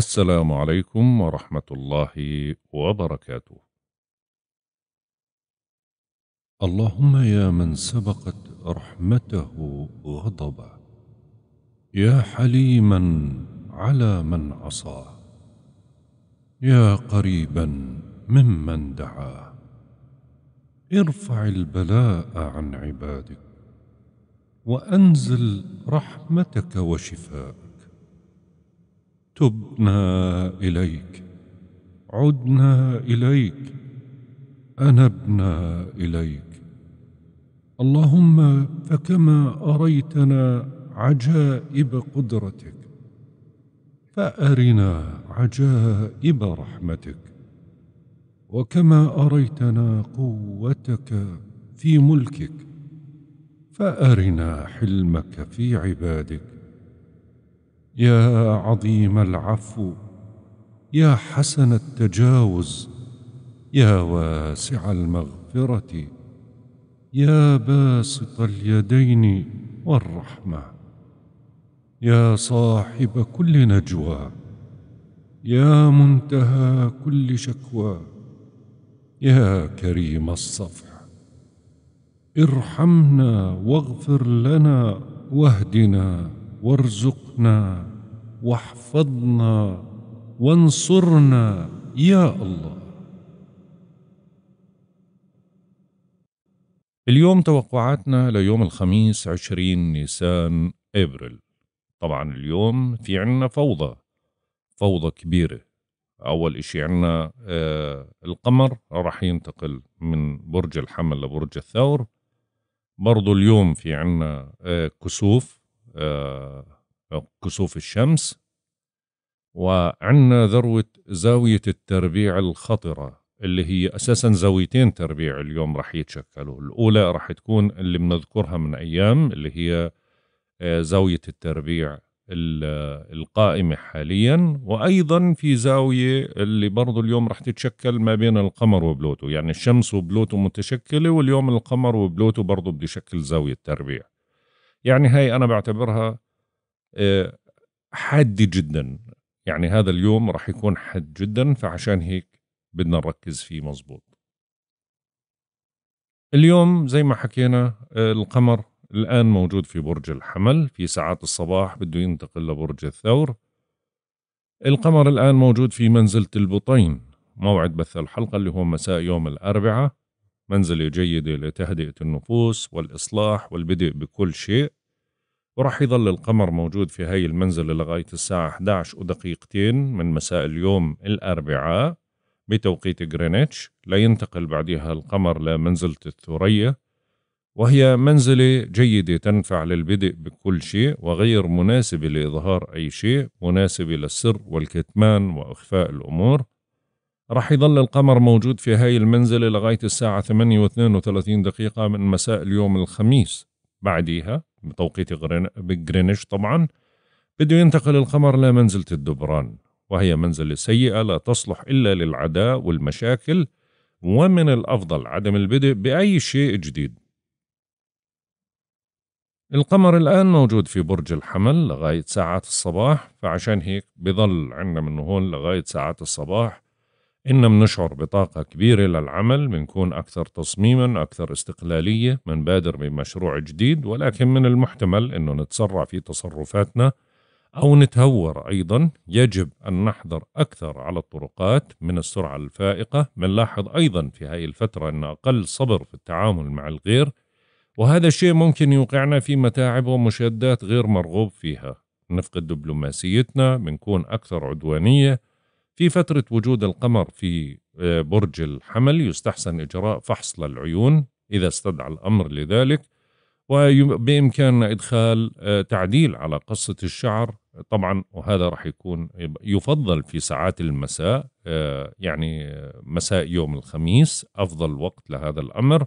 السلام عليكم ورحمة الله وبركاته. اللهم يا من سبقت رحمته غضبه، يا حليما على من عصاه، يا قريبا ممن دعاه، ارفع البلاء عن عبادك، وأنزل رحمتك وشفاءك. تبنا اليك عدنا اليك انبنا اليك اللهم فكما اريتنا عجائب قدرتك فارنا عجائب رحمتك وكما اريتنا قوتك في ملكك فارنا حلمك في عبادك يا عظيم العفو يا حسن التجاوز يا واسع المغفره يا باسط اليدين والرحمه يا صاحب كل نجوى يا منتهى كل شكوى يا كريم الصفح ارحمنا واغفر لنا واهدنا وارزقنا وارزقنا واحفظنا وانصرنا يا الله اليوم توقعاتنا ليوم الخميس 20 نيسان ابريل طبعا اليوم في عنا فوضى فوضى كبيرة أول إشي عنا آه القمر راح ينتقل من برج الحمل لبرج الثور برضو اليوم في عنا آه كسوف آه كسوف الشمس وعندنا ذروة زاوية التربيع الخطرة اللي هي أساسا زاويتين تربيع اليوم رح يتشكلوا الأولى رح تكون اللي بنذكرها من أيام اللي هي آه، زاوية التربيع القائمة حاليا وأيضا في زاوية اللي برضو اليوم رح تتشكل ما بين القمر وبلوتو يعني الشمس وبلوتو متشكلة واليوم القمر وبلوتو برضو بده يشكل زاوية تربيع يعني هاي أنا بعتبرها آه، حادي جدا يعني هذا اليوم راح يكون حاد جدا فعشان هيك بدنا نركز فيه مزبوط اليوم زي ما حكينا آه، القمر الآن موجود في برج الحمل في ساعات الصباح بده ينتقل لبرج الثور القمر الآن موجود في منزلة البطين موعد بث الحلقة اللي هو مساء يوم الأربعاء منزلة جيدة لتهدئة النفوس والإصلاح والبدء بكل شيء وراح يظل القمر موجود في هاي المنزلة لغاية الساعة 11 ودقيقتين من مساء اليوم الأربعاء بتوقيت غرينتش لينتقل بعدها القمر لمنزلة الثريا وهي منزلة جيدة تنفع للبدء بكل شيء وغير مناسبة لإظهار أي شيء مناسبة للسر والكتمان وإخفاء الأمور رح يظل القمر موجود في هاي المنزلة لغاية الساعة 8 و32 دقيقة من مساء اليوم الخميس بعديها بتوقيت جرينتش طبعا بده ينتقل القمر لمنزلة الدبران وهي منزلة سيئة لا تصلح إلا للعداء والمشاكل ومن الأفضل عدم البدء بأي شيء جديد القمر الآن موجود في برج الحمل لغاية ساعات الصباح فعشان هيك بضل عندنا من هون لغاية ساعات الصباح إن بنشعر بطاقة كبيرة للعمل بنكون أكثر تصميما أكثر استقلالية منبادر بمشروع جديد ولكن من المحتمل أنه نتسرع في تصرفاتنا أو نتهور أيضا يجب أن نحذر أكثر على الطرقات من السرعة الفائقة بنلاحظ أيضا في هذه الفترة أن أقل صبر في التعامل مع الغير وهذا الشيء ممكن يوقعنا في متاعب ومشادات غير مرغوب فيها نفقد دبلوماسيتنا بنكون أكثر عدوانية في فترة وجود القمر في آه، برج الحمل يستحسن إجراء فحص للعيون إذا استدعى الأمر لذلك وبإمكاننا إدخال آه، تعديل على قصة الشعر طبعا وهذا راح يكون يفضل في ساعات المساء آه، يعني مساء يوم الخميس أفضل وقت لهذا الأمر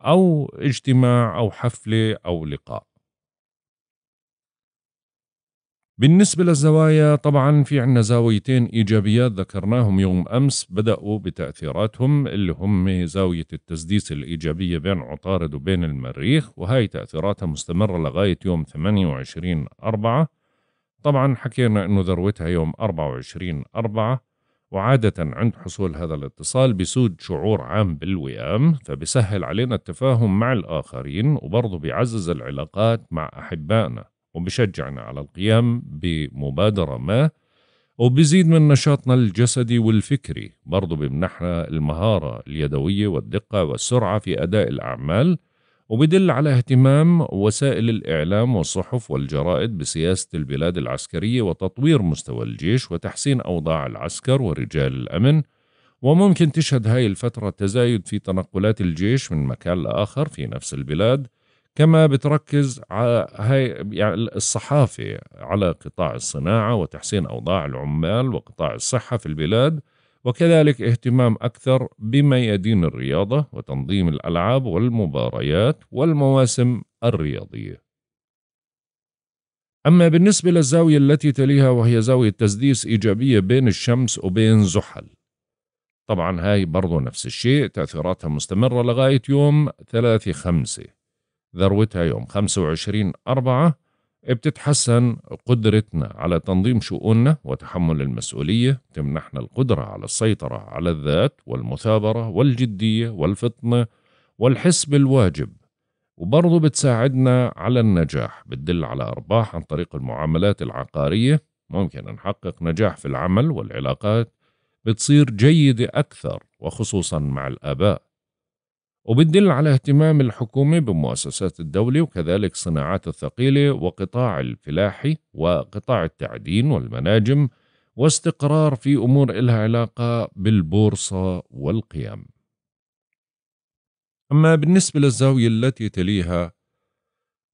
أو اجتماع أو حفلة أو لقاء بالنسبة للزوايا طبعا في عندنا زاويتين إيجابيات ذكرناهم يوم أمس بدأوا بتأثيراتهم اللي هم زاوية التسديس الإيجابية بين عطارد وبين المريخ وهي تأثيراتها مستمرة لغاية يوم 28 أربعة طبعا حكينا أنه ذروتها يوم 24 أربعة وعادة عند حصول هذا الاتصال بسود شعور عام بالوئام فبسهل علينا التفاهم مع الآخرين وبرضه بيعزز العلاقات مع أحبائنا وبشجعنا على القيام بمبادرة ما وبزيد من نشاطنا الجسدي والفكري برضه بمنحنا المهارة اليدوية والدقة والسرعة في أداء الأعمال وبدل على اهتمام وسائل الإعلام والصحف والجرائد بسياسة البلاد العسكرية وتطوير مستوى الجيش وتحسين أوضاع العسكر ورجال الأمن وممكن تشهد هاي الفترة تزايد في تنقلات الجيش من مكان لآخر في نفس البلاد كما بتركز على هاي يعني الصحافة على قطاع الصناعة وتحسين أوضاع العمال وقطاع الصحة في البلاد وكذلك اهتمام أكثر بميادين الرياضة وتنظيم الألعاب والمباريات والمواسم الرياضية أما بالنسبة للزاوية التي تليها وهي زاوية تسديس إيجابية بين الشمس وبين زحل طبعا هاي برضو نفس الشيء تأثيراتها مستمرة لغاية يوم 3 خمسة ذروتها يوم 25 أربعة بتتحسن قدرتنا على تنظيم شؤوننا وتحمل المسؤولية تمنحنا القدرة على السيطرة على الذات والمثابرة والجدية والفطنة والحس بالواجب وبرضو بتساعدنا على النجاح بتدل على أرباح عن طريق المعاملات العقارية ممكن نحقق نجاح في العمل والعلاقات بتصير جيدة أكثر وخصوصا مع الآباء وبتدل على اهتمام الحكومة بمؤسسات الدولة وكذلك الصناعات الثقيلة وقطاع الفلاحي وقطاع التعدين والمناجم واستقرار في أمور إلها علاقة بالبورصة والقيم أما بالنسبة للزاوية التي تليها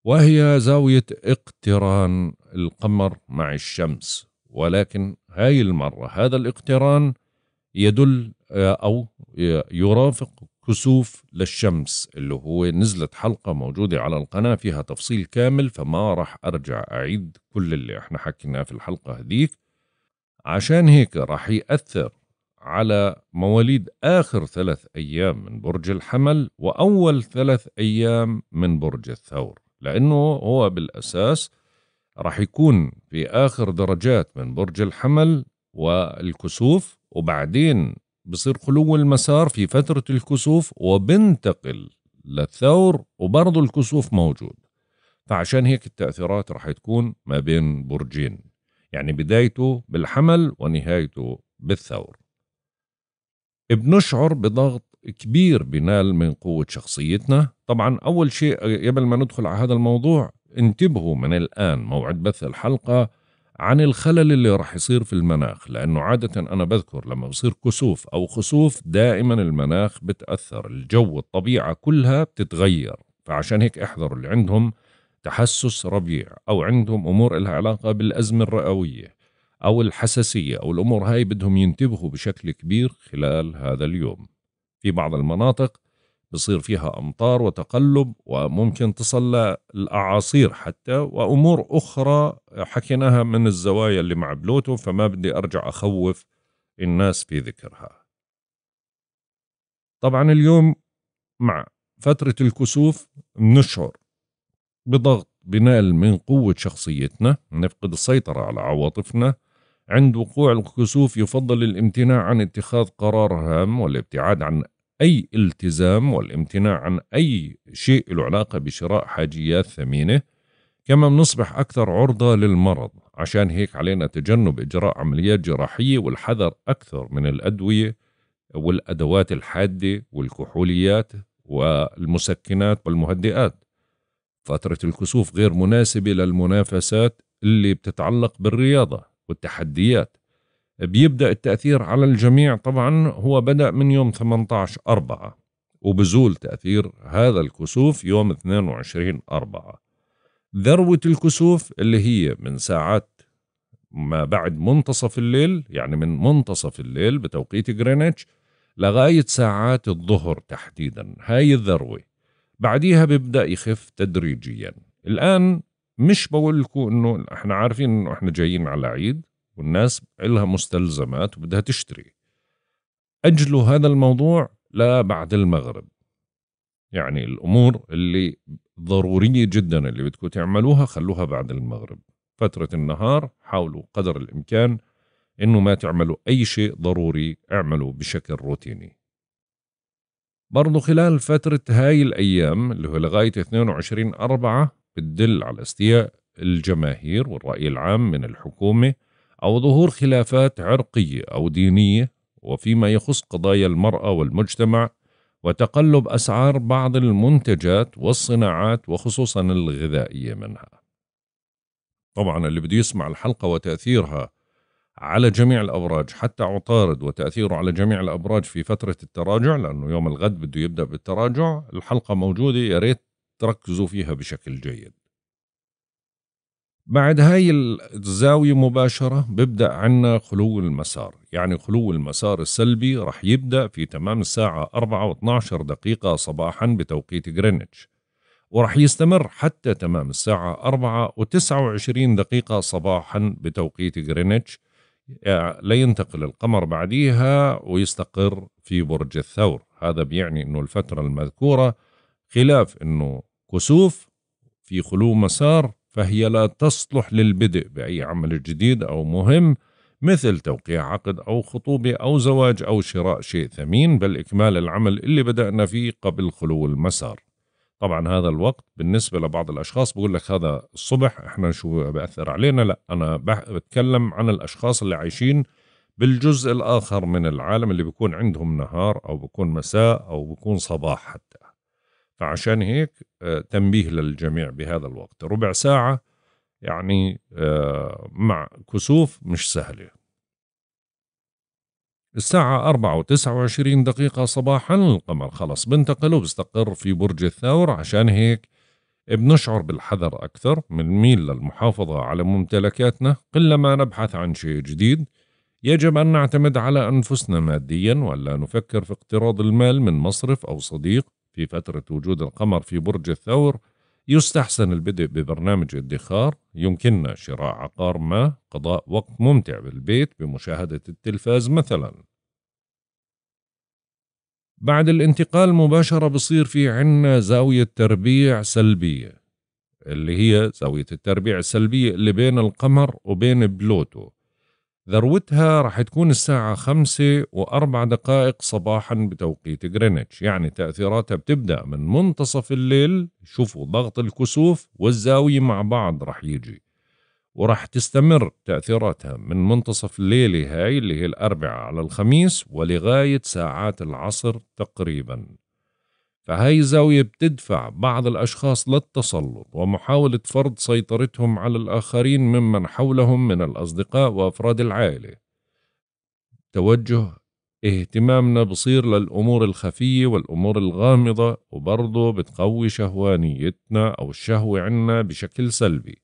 وهي زاوية اقتران القمر مع الشمس ولكن هاي المرة هذا الاقتران يدل آه، أو يرافق كسوف للشمس اللي هو نزلت حلقة موجودة على القناة فيها تفصيل كامل فما راح أرجع أعيد كل اللي احنا حكيناه في الحلقة هديك عشان هيك راح يأثر على مواليد آخر ثلاث أيام من برج الحمل وأول ثلاث أيام من برج الثور لأنه هو بالأساس راح يكون في آخر درجات من برج الحمل والكسوف وبعدين بصير خلو المسار في فترة الكسوف وبنتقل للثور وبرضه الكسوف موجود فعشان هيك التأثيرات رح تكون ما بين برجين يعني بدايته بالحمل ونهايته بالثور بنشعر بضغط كبير بنال من قوة شخصيتنا طبعا أول شيء قبل ما ندخل على هذا الموضوع انتبهوا من الآن موعد بث الحلقة عن الخلل اللي راح يصير في المناخ لأنه عادة أنا بذكر لما بصير كسوف أو خسوف دائما المناخ بتأثر الجو الطبيعة كلها بتتغير فعشان هيك احذروا اللي عندهم تحسس ربيع أو عندهم أمور لها علاقة بالأزمة الرئوية أو الحساسية أو الأمور هاي بدهم ينتبهوا بشكل كبير خلال هذا اليوم في بعض المناطق بصير فيها أمطار وتقلب وممكن تصل للأعاصير حتى وأمور أخرى حكيناها من الزوايا اللي مع بلوتو فما بدي أرجع أخوف الناس في ذكرها طبعا اليوم مع فترة الكسوف بنشعر بضغط بناء من قوة شخصيتنا نفقد السيطرة على عواطفنا عند وقوع الكسوف يفضل الامتناع عن اتخاذ قرار هام والابتعاد عن أي التزام والامتناع عن أي شيء له علاقة بشراء حاجيات ثمينة كما بنصبح أكثر عرضة للمرض عشان هيك علينا تجنب إجراء عمليات جراحية والحذر أكثر من الأدوية والأدوات الحادة والكحوليات والمسكنات والمهدئات فترة الكسوف غير مناسبة للمنافسات اللي بتتعلق بالرياضة والتحديات بيبدأ التأثير على الجميع طبعا هو بدأ من يوم 18 4 وبزول تأثير هذا الكسوف يوم 22 4 ذروة الكسوف اللي هي من ساعات ما بعد منتصف الليل يعني من منتصف الليل بتوقيت جرينتش لغاية ساعات الظهر تحديدا هاي الذروة بعديها بيبدأ يخف تدريجيا الآن مش بقول لكم انه احنا عارفين انه احنا جايين على عيد والناس لها مستلزمات وبدها تشتري أجلوا هذا الموضوع لا بعد المغرب يعني الأمور اللي ضرورية جدا اللي بدكم تعملوها خلوها بعد المغرب فترة النهار حاولوا قدر الإمكان إنه ما تعملوا أي شيء ضروري اعملوا بشكل روتيني برضو خلال فترة هاي الأيام اللي هو لغاية 22 أربعة بتدل على استياء الجماهير والرأي العام من الحكومة أو ظهور خلافات عرقية أو دينية وفيما يخص قضايا المرأة والمجتمع وتقلب أسعار بعض المنتجات والصناعات وخصوصا الغذائية منها. طبعا اللي بده يسمع الحلقة وتأثيرها على جميع الأبراج حتى عطارد وتأثيره على جميع الأبراج في فترة التراجع لأنه يوم الغد بده يبدأ بالتراجع الحلقة موجودة يا ريت تركزوا فيها بشكل جيد بعد هاي الزاوية مباشرة ببدأ عنا خلو المسار يعني خلو المسار السلبي رح يبدأ في تمام الساعة 4 و12 دقيقة صباحا بتوقيت غرينتش ورح يستمر حتى تمام الساعة 4 و29 دقيقة صباحا بتوقيت غرينتش آه، لينتقل القمر بعديها ويستقر في برج الثور هذا بيعني أنه الفترة المذكورة خلاف أنه كسوف في خلو مسار فهي لا تصلح للبدء بأي عمل جديد أو مهم مثل توقيع عقد أو خطوبة أو زواج أو شراء شيء ثمين بل إكمال العمل اللي بدأنا فيه قبل خلو المسار طبعا هذا الوقت بالنسبة لبعض الأشخاص بقول لك هذا الصبح احنا شو بأثر علينا لا أنا بتكلم عن الأشخاص اللي عايشين بالجزء الآخر من العالم اللي بيكون عندهم نهار أو بيكون مساء أو بيكون صباح حتى عشان هيك آه، تنبيه للجميع بهذا الوقت ربع ساعة يعني آه، مع كسوف مش سهلة الساعة أربعة وتسعة وعشرين دقيقة صباحا القمر خلص بنتقل وبستقر في برج الثور عشان هيك بنشعر بالحذر أكثر بنميل للمحافظة على ممتلكاتنا قلما نبحث عن شيء جديد يجب أن نعتمد على أنفسنا ماديا ولا نفكر في اقتراض المال من مصرف أو صديق في فترة وجود القمر في برج الثور يستحسن البدء ببرنامج ادخار يمكننا شراء عقار ما قضاء وقت ممتع بالبيت بمشاهدة التلفاز مثلا بعد الانتقال مباشرة بصير في عنا زاوية تربيع سلبية اللي هي زاوية التربيع السلبية اللي بين القمر وبين بلوتو ذروتها راح تكون الساعة خمسة وأربع دقائق صباحا بتوقيت غرينتش يعني تأثيراتها بتبدأ من منتصف الليل شوفوا ضغط الكسوف والزاوية مع بعض راح يجي وراح تستمر تأثيراتها من منتصف الليلة هاي اللي هي الأربعاء على الخميس ولغاية ساعات العصر تقريبا فهاي الزاوية بتدفع بعض الأشخاص للتسلط ومحاولة فرض سيطرتهم على الآخرين ممن حولهم من الأصدقاء وأفراد العائلة توجه اهتمامنا بصير للأمور الخفية والأمور الغامضة وبرضه بتقوي شهوانيتنا أو الشهوة عنا بشكل سلبي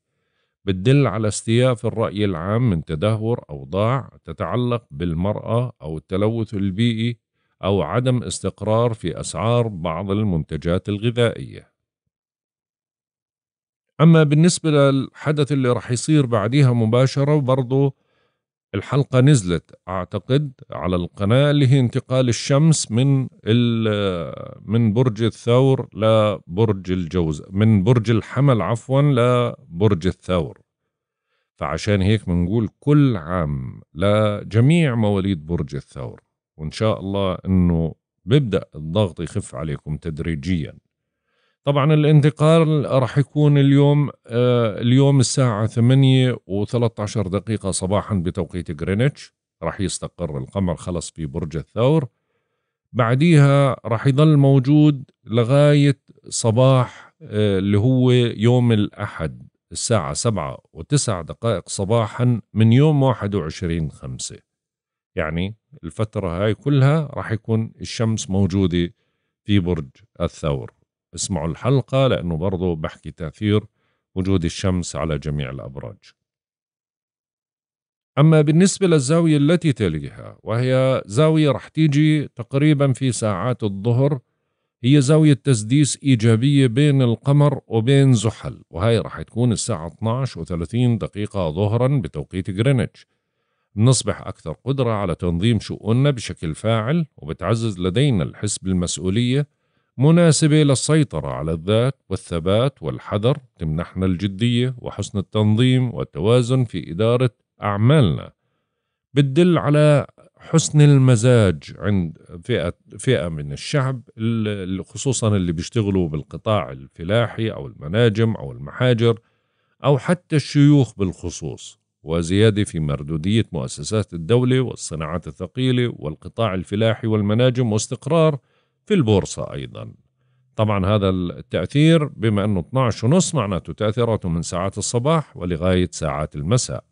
بتدل على استياء في الرأي العام من تدهور أوضاع تتعلق بالمرأة أو التلوث البيئي أو عدم استقرار في أسعار بعض المنتجات الغذائية. أما بالنسبة للحدث اللي رح يصير بعديها مباشرة برضو الحلقة نزلت أعتقد على القناة اللي هي انتقال الشمس من من برج الثور لبرج الجوز من برج الحمل عفوا لبرج الثور فعشان هيك بنقول كل عام لجميع مواليد برج الثور وان شاء الله انه بيبدا الضغط يخف عليكم تدريجيا طبعا الانتقال راح يكون اليوم آه اليوم الساعة 8 و13 دقيقة صباحا بتوقيت غرينتش راح يستقر القمر خلص في برج الثور بعديها راح يضل موجود لغاية صباح آه اللي هو يوم الأحد الساعة 7 و9 دقائق صباحا من يوم 21 خمسة يعني الفترة هاي كلها راح يكون الشمس موجودة في برج الثور اسمعوا الحلقة لأنه برضو بحكي تأثير وجود الشمس على جميع الأبراج أما بالنسبة للزاوية التي تليها وهي زاوية رح تيجي تقريبا في ساعات الظهر هي زاوية تسديس إيجابية بين القمر وبين زحل وهي رح تكون الساعة 12 و30 دقيقة ظهرا بتوقيت غرينتش نصبح أكثر قدرة على تنظيم شؤوننا بشكل فاعل وبتعزز لدينا الحس بالمسؤولية مناسبة للسيطرة على الذات والثبات والحذر تمنحنا الجدية وحسن التنظيم والتوازن في إدارة أعمالنا بتدل على حسن المزاج عند فئة, فئة من الشعب خصوصا اللي بيشتغلوا بالقطاع الفلاحي أو المناجم أو المحاجر أو حتى الشيوخ بالخصوص وزيادة في مردودية مؤسسات الدولة والصناعات الثقيلة والقطاع الفلاحي والمناجم واستقرار في البورصة أيضا طبعا هذا التأثير بما أنه 12 ونص معناته تأثيراته من ساعات الصباح ولغاية ساعات المساء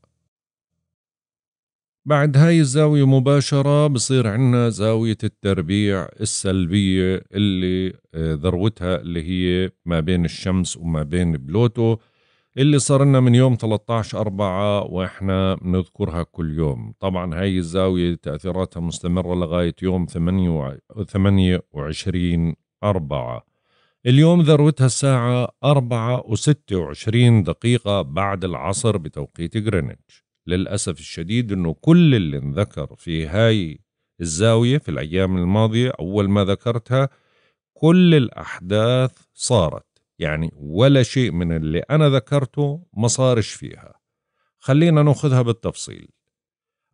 بعد هاي الزاوية مباشرة بصير عندنا زاوية التربيع السلبية اللي آه، ذروتها اللي هي ما بين الشمس وما بين بلوتو اللي صار لنا من يوم 13 أربعة وإحنا بنذكرها كل يوم طبعا هاي الزاوية تأثيراتها مستمرة لغاية يوم 28 أربعة اليوم ذروتها الساعة أربعة وستة وعشرين دقيقة بعد العصر بتوقيت غرينتش للأسف الشديد أنه كل اللي انذكر في هاي الزاوية في الأيام الماضية أول ما ذكرتها كل الأحداث صارت يعني ولا شيء من اللي أنا ذكرته مصارش فيها خلينا نأخذها بالتفصيل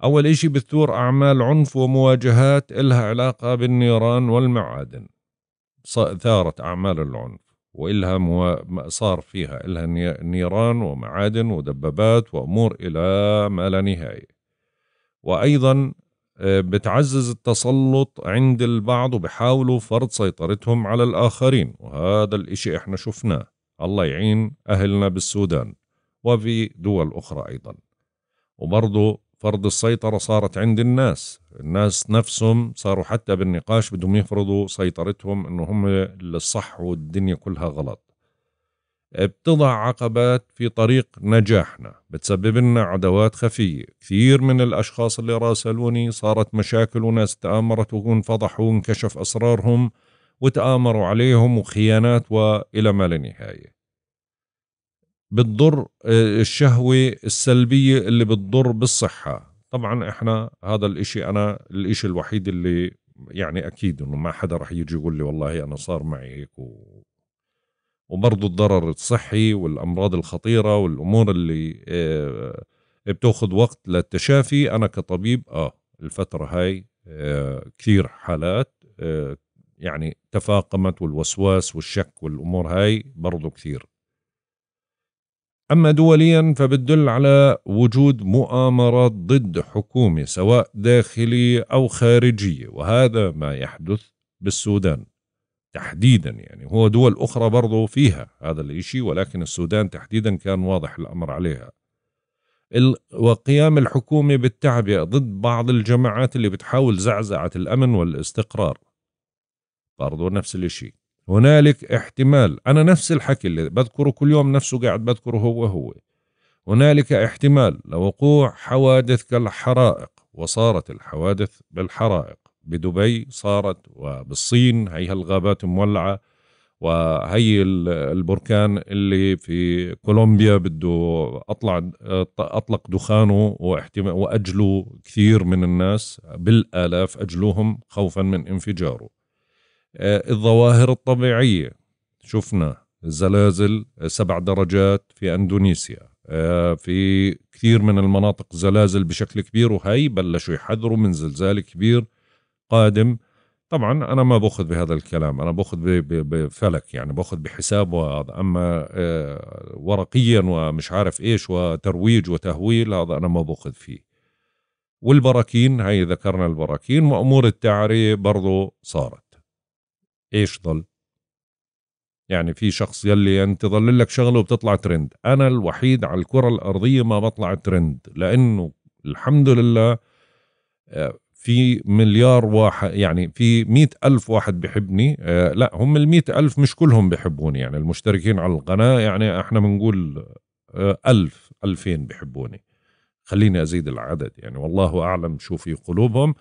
أول إشي بتثور أعمال عنف ومواجهات إلها علاقة بالنيران والمعادن ثارت أعمال العنف وإلها مو... صار فيها إلها نيران ومعادن ودبابات وأمور إلى ما لا نهاية وأيضا بتعزز التسلط عند البعض وبحاولوا فرض سيطرتهم على الآخرين وهذا الإشي إحنا شفناه الله يعين أهلنا بالسودان وفي دول أخرى أيضا وبرضه فرض السيطرة صارت عند الناس الناس نفسهم صاروا حتى بالنقاش بدهم يفرضوا سيطرتهم أنه هم الصح والدنيا كلها غلط بتضع عقبات في طريق نجاحنا بتسبب لنا عدوات خفية كثير من الأشخاص اللي راسلوني صارت مشاكل وناس تآمرت وانفضحوا وانكشف أسرارهم وتآمروا عليهم وخيانات وإلى ما لا نهاية بتضر آه، الشهوة السلبية اللي بتضر بالصحة طبعا احنا هذا الاشي انا الاشي الوحيد اللي يعني اكيد انه ما حدا رح يجي يقول لي والله انا صار معي هيك و... وبرضه الضرر الصحي والامراض الخطيره والامور اللي آه، بتاخذ وقت للتشافي انا كطبيب اه الفتره هاي آه، كثير حالات آه، يعني تفاقمت والوسواس والشك والامور هاي برضه كثير أما دوليا فبتدل على وجود مؤامرات ضد حكومة سواء داخلية أو خارجية وهذا ما يحدث بالسودان تحديدا يعني هو دول أخرى برضو فيها هذا الإشي ولكن السودان تحديدا كان واضح الأمر عليها وقيام الحكومة بالتعبئة ضد بعض الجماعات اللي بتحاول زعزعة الأمن والاستقرار برضو نفس الإشي هنالك احتمال أنا نفس الحكي اللي بذكره كل يوم نفسه قاعد بذكره هو هو هنالك احتمال لوقوع حوادث كالحرائق وصارت الحوادث بالحرائق بدبي صارت وبالصين هي الغابات مولعة وهي البركان اللي في كولومبيا بده اطلع اطلق دخانه وأجلوا كثير من الناس بالالاف اجلوهم خوفا من انفجاره آه، الظواهر الطبيعيه شفنا زلازل آه، سبع درجات في اندونيسيا آه، في كثير من المناطق زلازل بشكل كبير وهي بلشوا يحذروا من زلزال كبير القادم طبعا انا ما باخذ بهذا الكلام انا باخذ بفلك يعني باخذ بحساب وهذا اما آه، ورقيا ومش عارف ايش وترويج وتهويل هذا انا ما باخذ فيه والبراكين هي ذكرنا البراكين وامور التعرية برضو صارت ايش ضل يعني في شخص يلي انت ضل لك شغله وبتطلع ترند انا الوحيد على الكره الارضيه ما بطلع ترند لانه الحمد لله آه، في مليار واحد يعني في مئة ألف واحد بحبني آه، لا هم المئة ألف مش كلهم بحبوني يعني المشتركين على القناة يعني احنا بنقول آه، ألف ألفين بحبوني خليني أزيد العدد يعني والله أعلم شو في قلوبهم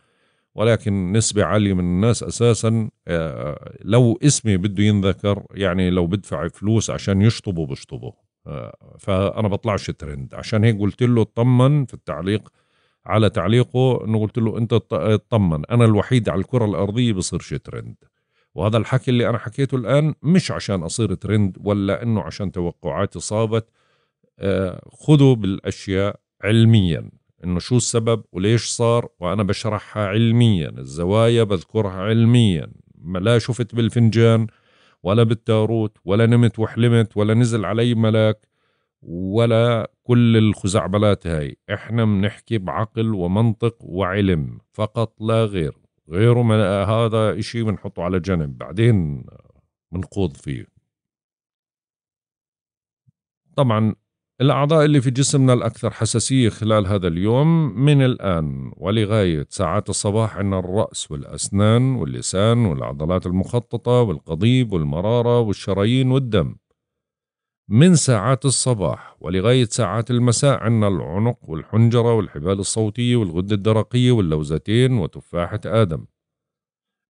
ولكن نسبة عالية من الناس أساسا آه، لو اسمي بده ينذكر يعني لو بدفع فلوس عشان يشطبوا بشطبوا فأنا بطلعش ترند عشان هيك قلت له اطمن في التعليق على تعليقه انه قلت له انت اطمن انا الوحيد على الكره الارضيه بصيرش ترند وهذا الحكي اللي انا حكيته الان مش عشان اصير ترند ولا انه عشان توقعاتي صابت آه، خذوا بالاشياء علميا انه شو السبب وليش صار وانا بشرحها علميا الزوايا بذكرها علميا ما لا شفت بالفنجان ولا بالتاروت ولا نمت وحلمت ولا نزل علي ملاك ولا كل الخزعبلات هاي احنا بنحكي بعقل ومنطق وعلم فقط لا غير غيره من هذا اشي بنحطه على جنب بعدين بنخوض فيه طبعا الأعضاء اللي في جسمنا الأكثر حساسية خلال هذا اليوم من الآن ولغاية ساعات الصباح عندنا الرأس والأسنان واللسان والعضلات المخططة والقضيب والمرارة والشرايين والدم من ساعات الصباح ولغاية ساعات المساء عندنا العنق والحنجرة والحبال الصوتية والغدة الدرقية واللوزتين وتفاحة آدم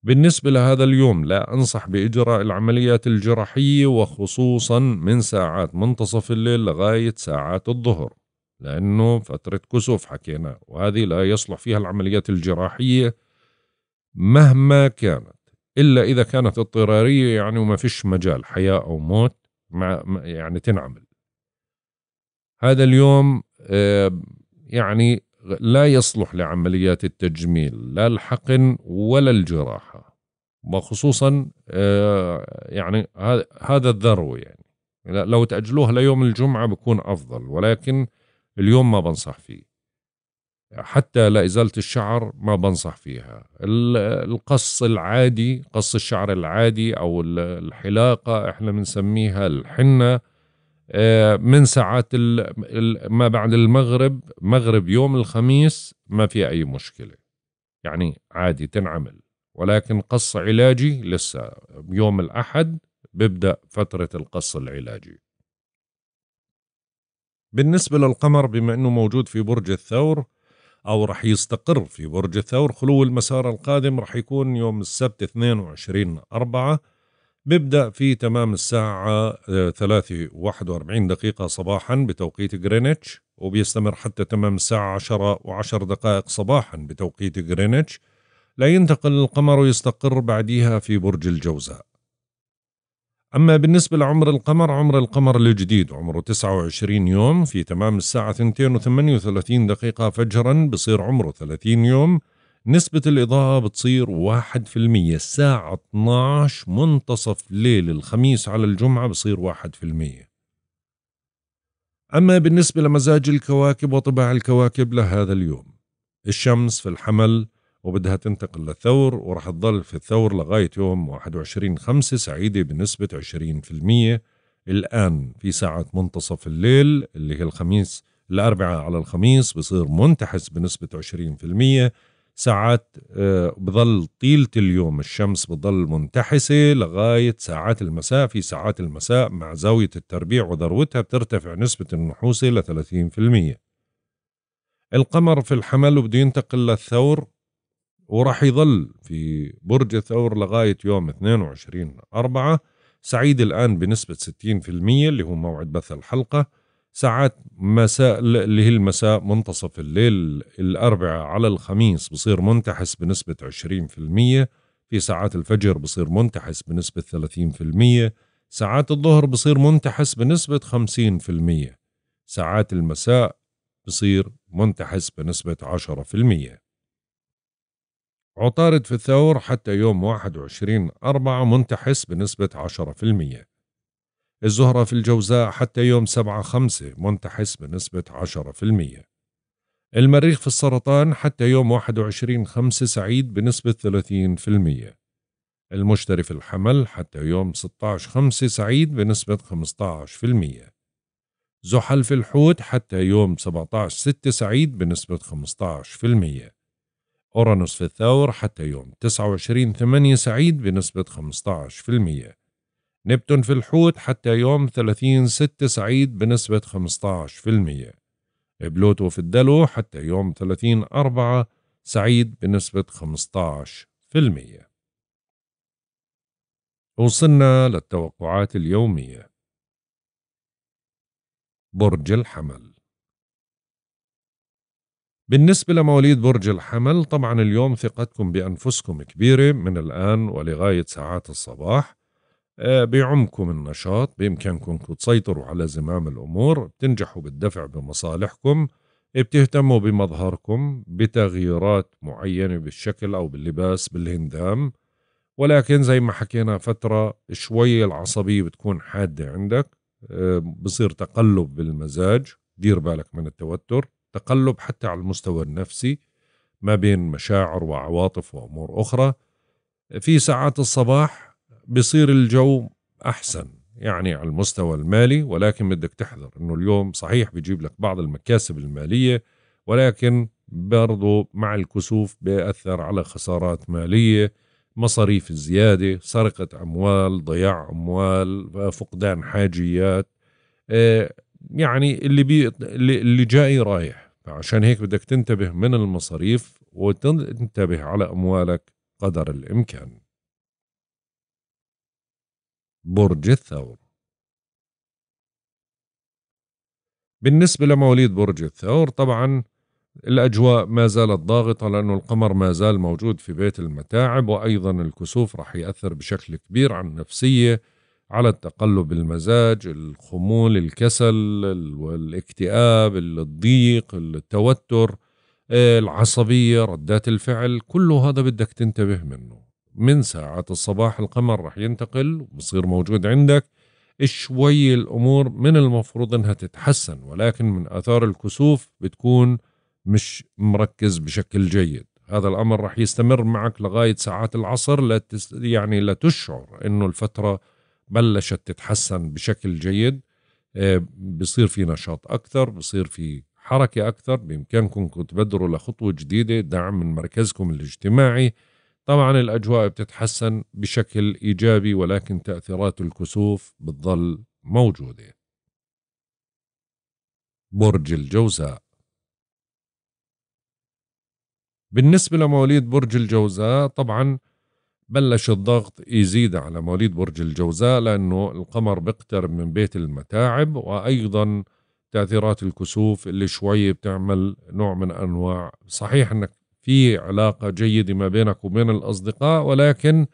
بالنسبة لهذا اليوم لا أنصح بإجراء العمليات الجراحية وخصوصا من ساعات منتصف الليل لغاية ساعات الظهر لأنه فترة كسوف حكينا وهذه لا يصلح فيها العمليات الجراحية مهما كانت إلا إذا كانت اضطرارية يعني وما فيش مجال حياة أو موت ما يعني تنعمل هذا اليوم آه، يعني لا يصلح لعمليات التجميل لا الحقن ولا الجراحة وخصوصا آه، يعني هذا الذرو يعني لو تأجلوها ليوم الجمعة بكون أفضل ولكن اليوم ما بنصح فيه حتى لا إزالة الشعر ما بنصح فيها القص العادي قص الشعر العادي أو الحلاقة إحنا بنسميها الحنة آه، من ساعات ما بعد المغرب مغرب يوم الخميس ما في أي مشكلة يعني عادي تنعمل ولكن قص علاجي لسه يوم الأحد ببدأ فترة القص العلاجي بالنسبة للقمر بما أنه موجود في برج الثور أو رح يستقر في برج الثور خلو المسار القادم رح يكون يوم السبت 22 أربعة بيبدأ في تمام الساعة 3:41 آه، دقيقة صباحا بتوقيت غرينتش وبيستمر حتى تمام الساعة 10 و10 دقائق صباحا بتوقيت غرينتش لا ينتقل القمر ويستقر بعديها في برج الجوزاء أما بالنسبة لعمر القمر عمر القمر الجديد عمره 29 يوم في تمام الساعة 2:38 دقيقة فجرا بصير عمره 30 يوم نسبة الإضاءة بتصير 1% الساعة 12 منتصف ليل الخميس على الجمعة بصير 1% أما بالنسبة لمزاج الكواكب وطباع الكواكب لهذا اليوم الشمس في الحمل وبدها تنتقل للثور وراح تضل في الثور لغاية يوم 21 خمسة سعيدة بنسبة 20% الآن في ساعة منتصف الليل اللي هي الخميس الأربعاء على الخميس بصير منتحس بنسبة 20% ساعات آه، بضل طيلة اليوم الشمس بضل منتحسة لغاية ساعات المساء في ساعات المساء مع زاوية التربيع وذروتها بترتفع نسبة النحوسة ل 30% القمر في الحمل وبده ينتقل للثور وراح يظل في برج الثور لغاية يوم 22 أربعة سعيد الآن بنسبة 60% اللي هو موعد بث الحلقة ساعات مساء اللي هي المساء منتصف الليل الأربعاء على الخميس بصير منتحس بنسبة 20% في ساعات الفجر بصير منتحس بنسبة 30% ساعات الظهر بصير منتحس بنسبة 50% ساعات المساء بصير منتحس بنسبة 10% عطارد في الثور حتى يوم 21 أربعة منتحس بنسبة 10% الزهرة في الجوزاء حتى يوم 7 5 منتحس بنسبة 10% المريخ في السرطان حتى يوم 21 5 سعيد بنسبة 30% المشتري في الحمل حتى يوم 16 5 سعيد بنسبة 15% زحل في الحوت حتى يوم 17 6 سعيد بنسبة 15% أورانوس في الثور حتى يوم 29 8 سعيد بنسبة 15% نبتون في الحوت حتى يوم 30 6 سعيد بنسبة 15% بلوتو في الدلو حتى يوم 30 4 سعيد بنسبة 15% وصلنا للتوقعات اليومية برج الحمل بالنسبة لمواليد برج الحمل طبعا اليوم ثقتكم بأنفسكم كبيرة من الآن ولغاية ساعات الصباح آه، بيعمكم النشاط بإمكانكم تسيطروا على زمام الأمور بتنجحوا بالدفع بمصالحكم بتهتموا بمظهركم بتغييرات معينة بالشكل أو باللباس بالهندام ولكن زي ما حكينا فترة شوي العصبية بتكون حادة عندك آه، بصير تقلب بالمزاج دير بالك من التوتر تقلب حتى على المستوى النفسي ما بين مشاعر وعواطف وامور اخرى في ساعات الصباح بصير الجو احسن يعني على المستوى المالي ولكن بدك تحذر انه اليوم صحيح بيجيب لك بعض المكاسب الماليه ولكن برضو مع الكسوف بيأثر على خسارات مالية مصاريف زياده سرقة أموال ضياع أموال فقدان حاجيات آه، يعني اللي بي اللي جاي رايح عشان هيك بدك تنتبه من المصاريف وتنتبه على أموالك قدر الإمكان برج الثور بالنسبة لمواليد برج الثور طبعا الأجواء ما زالت ضاغطة لأنه القمر ما زال موجود في بيت المتاعب وأيضا الكسوف راح يأثر بشكل كبير على النفسية على التقلب المزاج الخمول الكسل الاكتئاب الضيق التوتر العصبية ردات الفعل كله هذا بدك تنتبه منه من ساعات الصباح القمر رح ينتقل وبصير موجود عندك شوي الأمور من المفروض أنها تتحسن ولكن من آثار الكسوف بتكون مش مركز بشكل جيد هذا الأمر رح يستمر معك لغاية ساعات العصر لتس يعني لتشعر أنه الفترة بلشت تتحسن بشكل جيد آه، بصير في نشاط أكثر بصير في حركة أكثر بإمكانكم تبدروا لخطوة جديدة دعم من مركزكم الاجتماعي طبعا الأجواء بتتحسن بشكل إيجابي ولكن تأثيرات الكسوف بتظل موجودة برج الجوزاء بالنسبة لمواليد برج الجوزاء طبعا بلش الضغط يزيد على مواليد برج الجوزاء لأنه القمر بيقترب من بيت المتاعب وأيضا تأثيرات الكسوف اللي شوي بتعمل نوع من أنواع صحيح أنك في علاقة جيدة ما بينك وبين الأصدقاء ولكن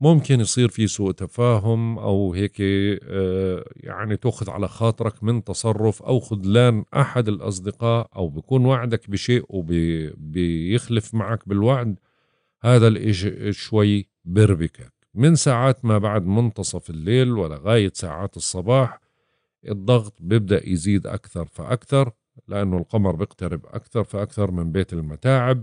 ممكن يصير في سوء تفاهم أو هيك آه، يعني تأخذ على خاطرك من تصرف أو خذلان أحد الأصدقاء أو بيكون وعدك بشيء وبيخلف معك بالوعد هذا الإشي شوي بربكك من ساعات ما بعد منتصف الليل ولغاية ساعات الصباح الضغط بيبدأ يزيد أكثر فأكثر لأنه القمر بيقترب أكثر فأكثر من بيت المتاعب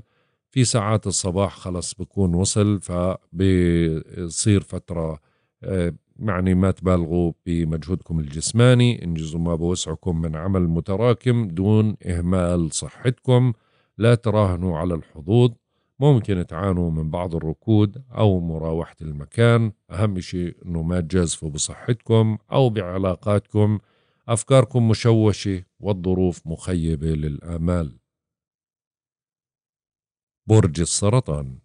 في ساعات الصباح خلص بكون وصل فبصير فترة آه، يعني ما تبالغوا بمجهودكم الجسماني انجزوا ما بوسعكم من عمل متراكم دون إهمال صحتكم لا تراهنوا على الحظوظ ممكن تعانوا من بعض الركود أو مراوحة المكان أهم شيء أنه ما تجازفوا بصحتكم أو بعلاقاتكم أفكاركم مشوشة والظروف مخيبة للآمال برج السرطان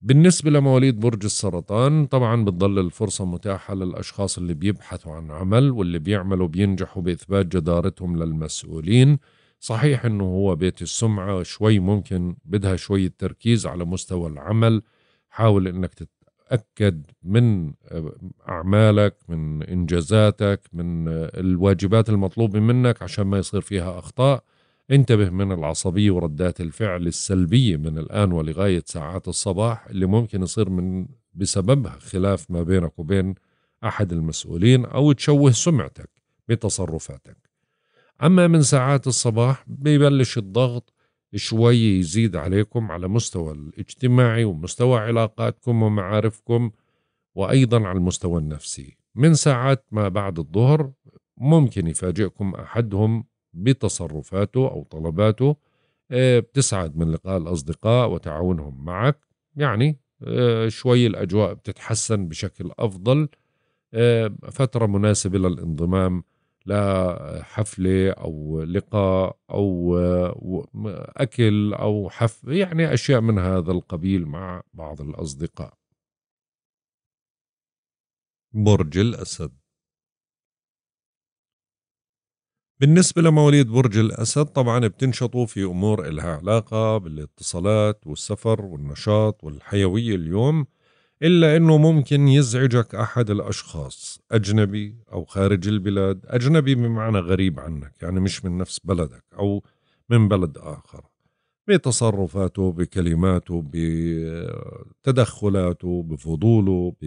بالنسبة لمواليد برج السرطان طبعا بتضل الفرصة متاحة للأشخاص اللي بيبحثوا عن عمل واللي بيعملوا بينجحوا بإثبات جدارتهم للمسؤولين صحيح انه هو بيت السمعه شوي ممكن بدها شويه تركيز على مستوى العمل حاول انك تتاكد من آه، اعمالك من انجازاتك من آه، الواجبات المطلوبه منك عشان ما يصير فيها اخطاء انتبه من العصبيه وردات الفعل السلبيه من الان ولغايه ساعات الصباح اللي ممكن يصير من بسببها خلاف ما بينك وبين احد المسؤولين او تشوه سمعتك بتصرفاتك أما من ساعات الصباح بيبلش الضغط شوي يزيد عليكم على مستوى الاجتماعي ومستوى علاقاتكم ومعارفكم وأيضا على المستوى النفسي من ساعات ما بعد الظهر ممكن يفاجئكم أحدهم بتصرفاته أو طلباته آه، بتسعد من لقاء الأصدقاء وتعاونهم معك يعني آه، شوي الأجواء بتتحسن بشكل أفضل آه، فترة مناسبة للانضمام لحفلة أو لقاء أو أكل أو حف يعني أشياء من هذا القبيل مع بعض الأصدقاء برج الأسد بالنسبة لمواليد برج الأسد طبعا بتنشطوا في أمور إلها علاقة بالاتصالات والسفر والنشاط والحيوية اليوم إلا أنه ممكن يزعجك أحد الأشخاص أجنبي أو خارج البلاد أجنبي بمعنى غريب عنك يعني مش من نفس بلدك أو من بلد آخر بتصرفاته بكلماته بتدخلاته بفضوله ب...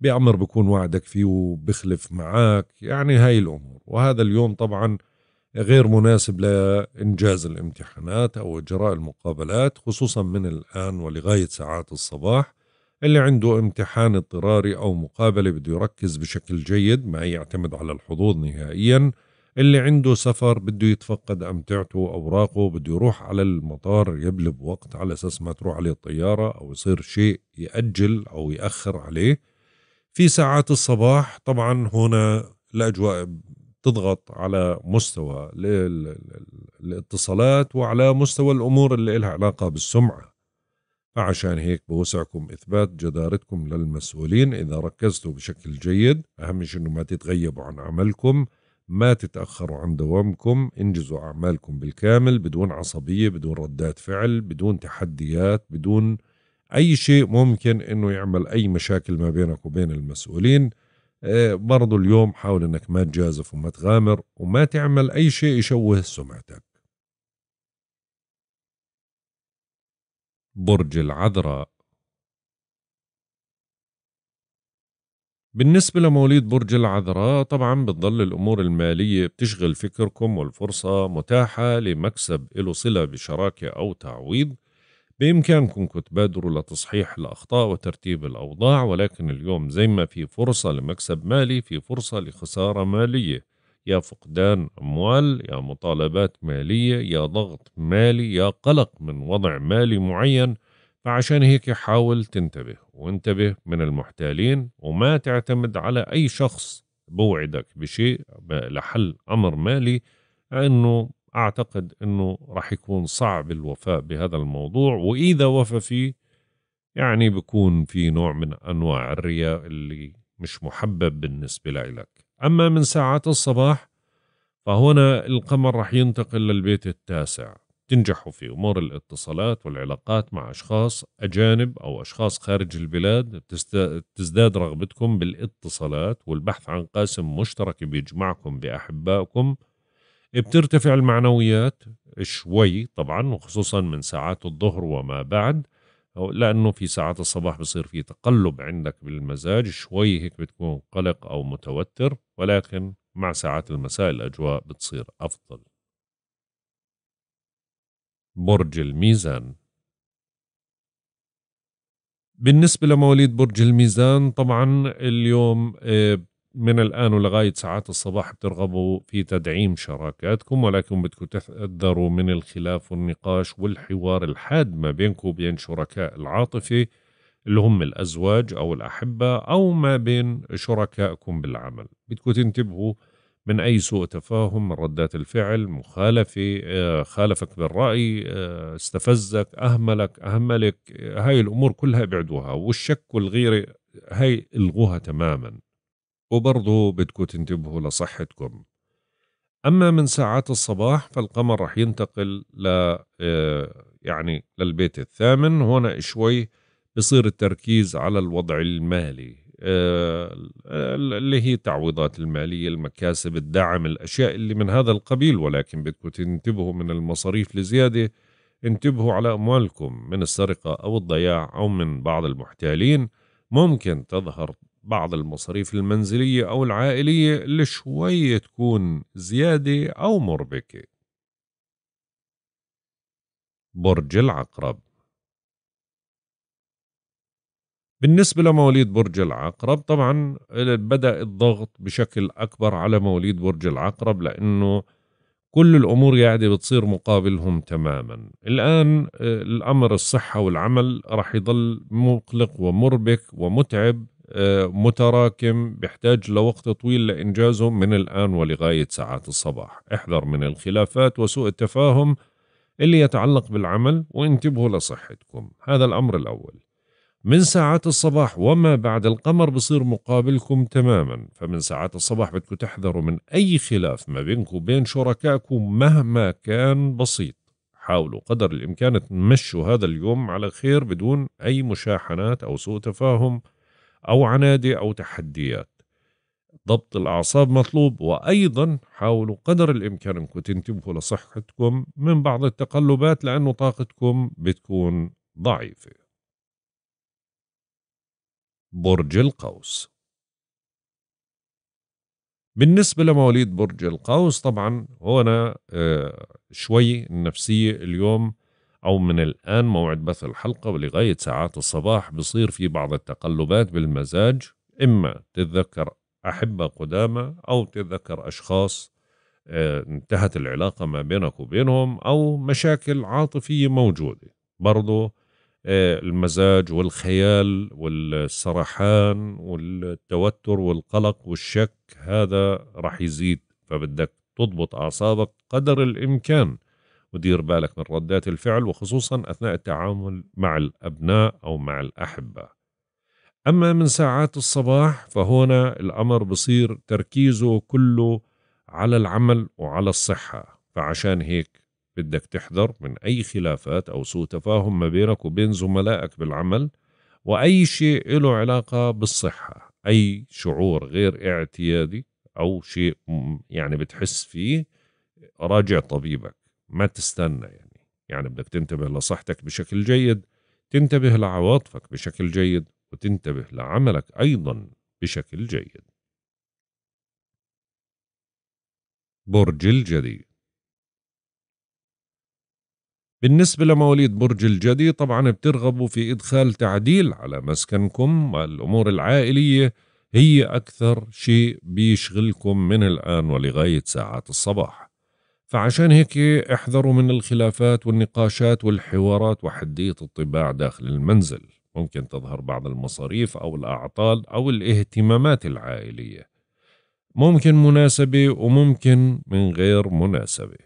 بأمر بكون وعدك فيه وبخلف معك يعني هاي الأمور وهذا اليوم طبعاً غير مناسب لإنجاز الامتحانات أو إجراء المقابلات خصوصا من الآن ولغاية ساعات الصباح اللي عنده امتحان اضطراري أو مقابلة بده يركز بشكل جيد ما يعتمد على الحضور نهائيا اللي عنده سفر بده يتفقد أمتعته وأوراقه بده يروح على المطار يبلب وقت على أساس ما تروح عليه الطيارة أو يصير شيء يأجل أو يأخر عليه في ساعات الصباح طبعا هنا الأجواء تضغط على مستوى الاتصالات وعلى مستوى الأمور اللي لها علاقة بالسمعة فعشان هيك بوسعكم إثبات جدارتكم للمسؤولين إذا ركزتوا بشكل جيد أهم شيء أنه ما تتغيبوا عن عملكم ما تتأخروا عن دوامكم انجزوا أعمالكم بالكامل بدون عصبية بدون ردات فعل بدون تحديات بدون أي شيء ممكن أنه يعمل أي مشاكل ما بينك وبين المسؤولين إيه، برضو اليوم حاول انك ما تجازف وما تغامر وما تعمل اي شيء يشوه سمعتك برج العذراء بالنسبة لمواليد برج العذراء طبعا بتضل الأمور المالية بتشغل فكركم والفرصة متاحة لمكسب له صلة بشراكة أو تعويض بإمكانكم كنت تبادروا لتصحيح الأخطاء وترتيب الأوضاع ولكن اليوم زي ما في فرصة لمكسب مالي في فرصة لخسارة مالية يا فقدان أموال يا مطالبات مالية يا ضغط مالي يا قلق من وضع مالي معين فعشان هيك حاول تنتبه وانتبه من المحتالين وما تعتمد على أي شخص بوعدك بشيء لحل أمر مالي أنه أعتقد أنه راح يكون صعب الوفاء بهذا الموضوع وإذا وفى فيه يعني بكون في نوع من أنواع الرياء اللي مش محبب بالنسبة لك أما من ساعات الصباح فهنا القمر راح ينتقل للبيت التاسع تنجحوا في أمور الاتصالات والعلاقات مع أشخاص أجانب أو أشخاص خارج البلاد تزداد رغبتكم بالاتصالات والبحث عن قاسم مشترك بيجمعكم بأحبائكم بترتفع المعنويات شوي طبعا وخصوصا من ساعات الظهر وما بعد لانه في ساعات الصباح بصير في تقلب عندك بالمزاج شوي هيك بتكون قلق او متوتر ولكن مع ساعات المساء الاجواء بتصير افضل برج الميزان بالنسبة لمواليد برج الميزان طبعا اليوم آه، من الآن ولغاية ساعات الصباح بترغبوا في تدعيم شراكاتكم ولكن بدكم تحذروا من الخلاف والنقاش والحوار الحاد ما بينكم وبين شركاء العاطفة اللي هم الأزواج أو الأحبة أو ما بين شركائكم بالعمل بدكم تنتبهوا من أي سوء تفاهم من ردات الفعل مخالفة آه، خالفك بالرأي آه، استفزك أهملك أهملك هاي الأمور كلها ابعدوها والشك والغيرة هاي الغوها تماماً وبرضه بدكم تنتبهوا لصحتكم أما من ساعات الصباح فالقمر رح ينتقل ل آه، يعني للبيت الثامن هنا شوي بصير التركيز على الوضع المالي آه، اللي هي التعويضات المالية المكاسب الدعم الأشياء اللي من هذا القبيل ولكن بدكم تنتبهوا من المصاريف لزيادة انتبهوا على أموالكم من السرقة أو الضياع أو من بعض المحتالين ممكن تظهر بعض المصاريف المنزلية أو العائلية اللي شوي تكون زيادة أو مربكة برج العقرب بالنسبة لمواليد برج العقرب طبعا بدأ الضغط بشكل أكبر على مواليد برج العقرب لأنه كل الأمور قاعدة بتصير مقابلهم تماما الآن آه، الأمر الصحة والعمل رح يضل مقلق ومربك ومتعب آه، متراكم بيحتاج لوقت طويل لإنجازه من الآن ولغاية ساعات الصباح احذر من الخلافات وسوء التفاهم اللي يتعلق بالعمل وانتبهوا لصحتكم هذا الأمر الأول من ساعات الصباح وما بعد القمر بصير مقابلكم تماما فمن ساعات الصباح بدكم تحذروا من أي خلاف ما بينكم وبين شركائكم مهما كان بسيط حاولوا قدر الإمكان تمشوا هذا اليوم على خير بدون أي مشاحنات أو سوء تفاهم أو عنادي أو تحديات ضبط الأعصاب مطلوب وأيضا حاولوا قدر الإمكان أنكم تنتبهوا لصحتكم من بعض التقلبات لأنه طاقتكم بتكون ضعيفة برج القوس بالنسبة لمواليد برج القوس طبعا هنا آه، شوي النفسية اليوم أو من الآن موعد بث الحلقة ولغاية ساعات الصباح بصير في بعض التقلبات بالمزاج إما تتذكر أحبة قدامى أو تتذكر أشخاص آه، انتهت العلاقة ما بينك وبينهم أو مشاكل عاطفية موجودة برضو آه، المزاج والخيال والسرحان والتوتر والقلق والشك هذا رح يزيد فبدك تضبط أعصابك قدر الإمكان ودير بالك من ردات الفعل وخصوصا أثناء التعامل مع الأبناء أو مع الأحبة أما من ساعات الصباح فهنا الأمر بصير تركيزه كله على العمل وعلى الصحة فعشان هيك بدك تحذر من أي خلافات أو سوء تفاهم ما بينك وبين زملائك بالعمل وأي شيء له علاقة بالصحة أي شعور غير اعتيادي أو شيء يعني بتحس فيه راجع طبيبك ما تستنى يعني يعني بدك تنتبه لصحتك بشكل جيد تنتبه لعواطفك بشكل جيد وتنتبه لعملك أيضا بشكل جيد برج الجدي بالنسبة لمواليد برج الجدي طبعا بترغبوا في إدخال تعديل على مسكنكم والأمور العائلية هي أكثر شيء بيشغلكم من الآن ولغاية ساعات الصباح فعشان هيك احذروا من الخلافات والنقاشات والحوارات وحدية الطباع داخل المنزل ممكن تظهر بعض المصاريف أو الأعطال أو الاهتمامات العائلية ممكن مناسبة وممكن من غير مناسبة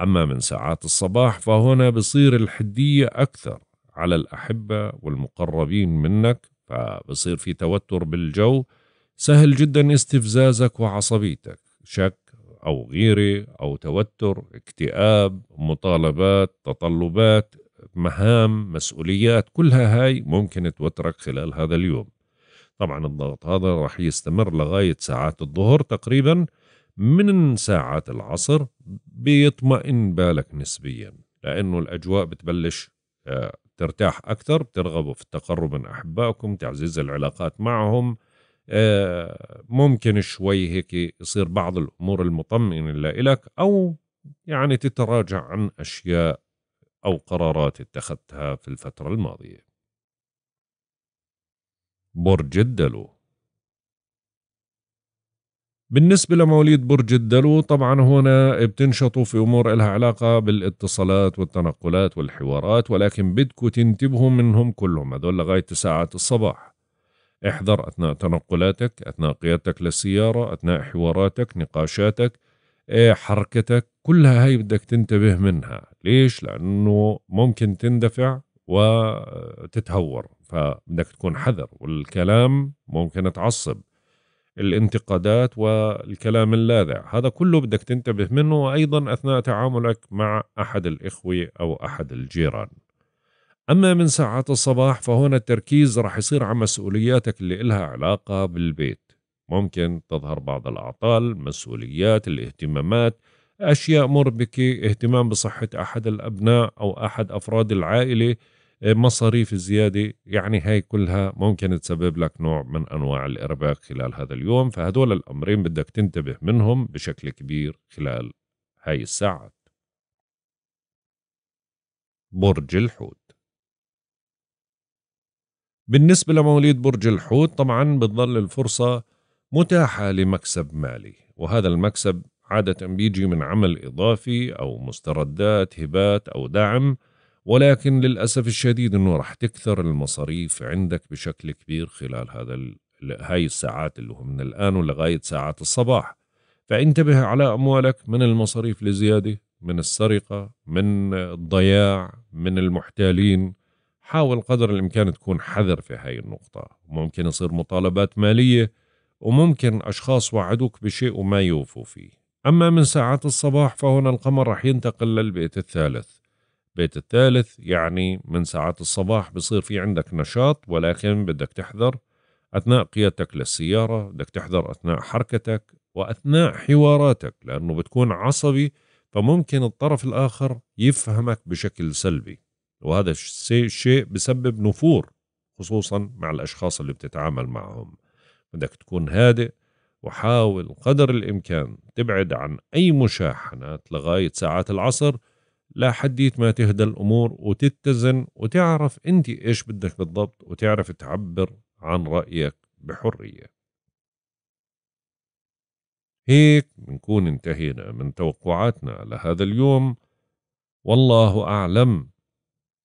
أما من ساعات الصباح فهنا بصير الحدية أكثر على الأحبة والمقربين منك فبصير في توتر بالجو سهل جدا استفزازك وعصبيتك شك او غيره او توتر اكتئاب مطالبات تطلبات مهام مسؤوليات كلها هاي ممكن توترك خلال هذا اليوم طبعا الضغط هذا راح يستمر لغاية ساعات الظهر تقريبا من ساعات العصر بيطمئن بالك نسبيا لأنه الأجواء بتبلش آه، ترتاح أكثر بترغبوا في التقرب من أحبائكم تعزيز العلاقات معهم آه، ممكن شوي هيك يصير بعض الامور المطمئنه لك او يعني تتراجع عن اشياء او قرارات اتخذتها في الفتره الماضيه برج الدلو بالنسبة لمواليد برج الدلو طبعا هنا بتنشطوا في أمور إلها علاقة بالاتصالات والتنقلات والحوارات ولكن بدكوا تنتبهوا منهم كلهم هذول لغاية ساعة الصباح احذر أثناء تنقلاتك أثناء قيادتك للسيارة أثناء حواراتك نقاشاتك إيه حركتك كلها هاي بدك تنتبه منها ليش؟ لأنه ممكن تندفع وتتهور فبدك تكون حذر والكلام ممكن تعصب الانتقادات والكلام اللاذع هذا كله بدك تنتبه منه وأيضا أثناء تعاملك مع أحد الإخوة أو أحد الجيران أما من ساعات الصباح فهنا التركيز رح يصير على مسؤولياتك اللي إلها علاقة بالبيت ممكن تظهر بعض الأعطال مسؤوليات الاهتمامات أشياء مربكة اهتمام بصحة أحد الأبناء أو أحد أفراد العائلة آه، مصاريف زيادة يعني هاي كلها ممكن تسبب لك نوع من أنواع الإرباك خلال هذا اليوم فهدول الأمرين بدك تنتبه منهم بشكل كبير خلال هاي الساعات برج الحوت بالنسبة لمواليد برج الحوت طبعا بتظل الفرصة متاحة لمكسب مالي وهذا المكسب عادة بيجي من عمل إضافي أو مستردات هبات أو دعم ولكن للأسف الشديد أنه راح تكثر المصاريف عندك بشكل كبير خلال هذا هاي الساعات اللي هو من الآن ولغاية ساعات الصباح فانتبه على أموالك من المصاريف لزيادة من السرقة من الضياع من المحتالين حاول قدر الإمكان تكون حذر في هاي النقطة ممكن يصير مطالبات مالية وممكن أشخاص وعدوك بشيء وما يوفوا فيه أما من ساعات الصباح فهنا القمر رح ينتقل للبيت الثالث البيت الثالث يعني من ساعات الصباح بصير في عندك نشاط ولكن بدك تحذر أثناء قيادتك للسيارة بدك تحذر أثناء حركتك وأثناء حواراتك لأنه بتكون عصبي فممكن الطرف الآخر يفهمك بشكل سلبي وهذا الشيء بسبب نفور خصوصا مع الأشخاص اللي بتتعامل معهم بدك تكون هادئ وحاول قدر الإمكان تبعد عن أي مشاحنات لغاية ساعات العصر لحديت ما تهدى الأمور وتتزن وتعرف أنت إيش بدك بالضبط وتعرف تعبر عن رأيك بحرية هيك بنكون انتهينا من توقعاتنا لهذا اليوم والله أعلم